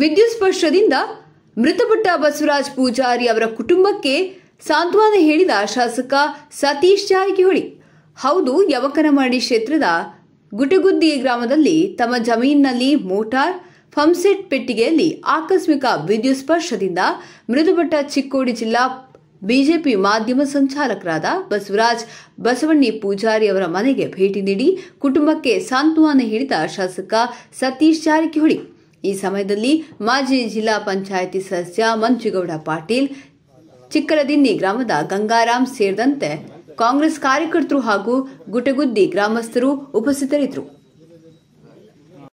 ವಿದ್ಯುತ್ ಸ್ಪರ್ಶದಿಂದ ಮೃತಪಟ್ಟ ಬಸವರಾಜ್ ಪೂಜಾರಿ ಅವರ ಕುಟುಂಬಕ್ಕೆ ಸಾಂತ್ವನ ಹೇಳಿದ ಶಾಸಕ ಸತೀಶ್ ಜಾರಕಿಹೊಳಿ ಹೌದು ಯವಕನಮಾಡಿ ಕ್ಷೇತ್ರದ ಗುಟಗುದ್ದಿ ಗ್ರಾಮದಲ್ಲಿ ತಮ್ಮ ಜಮೀನಿನಲ್ಲಿ ಮೋಟಾರ್ ಪಂಪ್ಸೆಟ್ ಪೆಟ್ಟಿಗೆಯಲ್ಲಿ ಆಕಸ್ಮಿಕ ವಿದ್ಯುತ್ ಸ್ಪರ್ಶದಿಂದ ಮೃತಪಟ್ಟ ಚಿಕ್ಕೋಡಿ ಜಿಲ್ಲಾ ಬಿಜೆಪಿ ಮಾಧ್ಯಮ ಸಂಚಾಲಕರಾದ ಬಸವರಾಜ್ ಬಸವಣ್ಣಿ ಪೂಜಾರಿ ಅವರ ಮನೆಗೆ ಭೇಟಿ ನೀಡಿ ಕುಟುಂಬಕ್ಕೆ ಸಾಂತ್ವನ ಹೇಳಿದ ಶಾಸಕ ಸತೀಶ್ ಜಾರಕಿಹೊಳಿ ಈ ಸಮಯದಲ್ಲಿ ಮಾಜಿ ಜಿಲ್ಲಾ ಪಂಚಾಯಿತಿ ಸದಸ್ಯ ಮಂಚುಗೌಡ ಪಾಟೀಲ್ ಚಿಕ್ಕಲದಿನ್ನಿ ಗ್ರಾಮದ ಗಂಗಾರಾಮ್ ಸೇರಿದಂತೆ ಕಾಂಗ್ರೆಸ್ ಕಾರ್ಯಕರ್ತರು ಹಾಗೂ ಗುಟಗುದ್ದಿ ಗ್ರಾಮಸ್ಥರು ಉಪಸ್ಥಿತರಿದ್ದರು